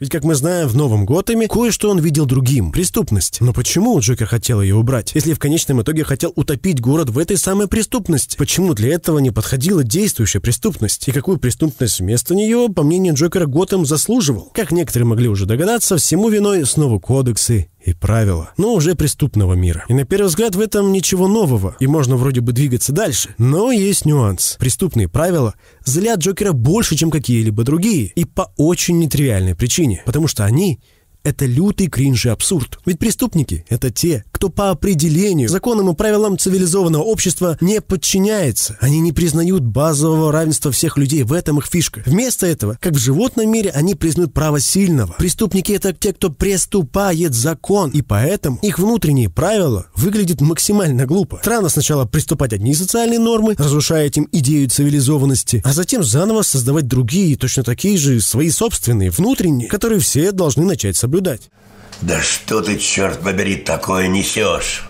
Ведь, как мы знаем, в Новом Готэме кое-что он видел другим – преступность. Но почему Джокер хотел ее убрать, если в конечном итоге хотел утопить город в этой самой преступности? Почему для этого не подходила действующая преступность? И какую преступность вместо нее, по мнению Джокера, Готэм заслуживал? Как некоторые могли уже догадаться, всему виной снова кодексы и правила, но уже преступного мира. И на первый взгляд в этом ничего нового, и можно вроде бы двигаться дальше. Но есть нюанс. Преступные правила злят Джокера больше, чем какие-либо другие, и по очень нетривиальной причине, потому что они это лютый кринж и абсурд. Ведь преступники — это те, кто по определению законам и правилам цивилизованного общества не подчиняется. Они не признают базового равенства всех людей, в этом их фишка. Вместо этого, как в животном мире, они признают право сильного. Преступники — это те, кто преступает закон, и поэтому их внутренние правила выглядят максимально глупо. Странно сначала приступать одни социальные нормы, разрушая этим идею цивилизованности, а затем заново создавать другие, точно такие же, свои собственные, внутренние, которые все должны начать соблюдать. Да что ты, черт побери, такое несешь?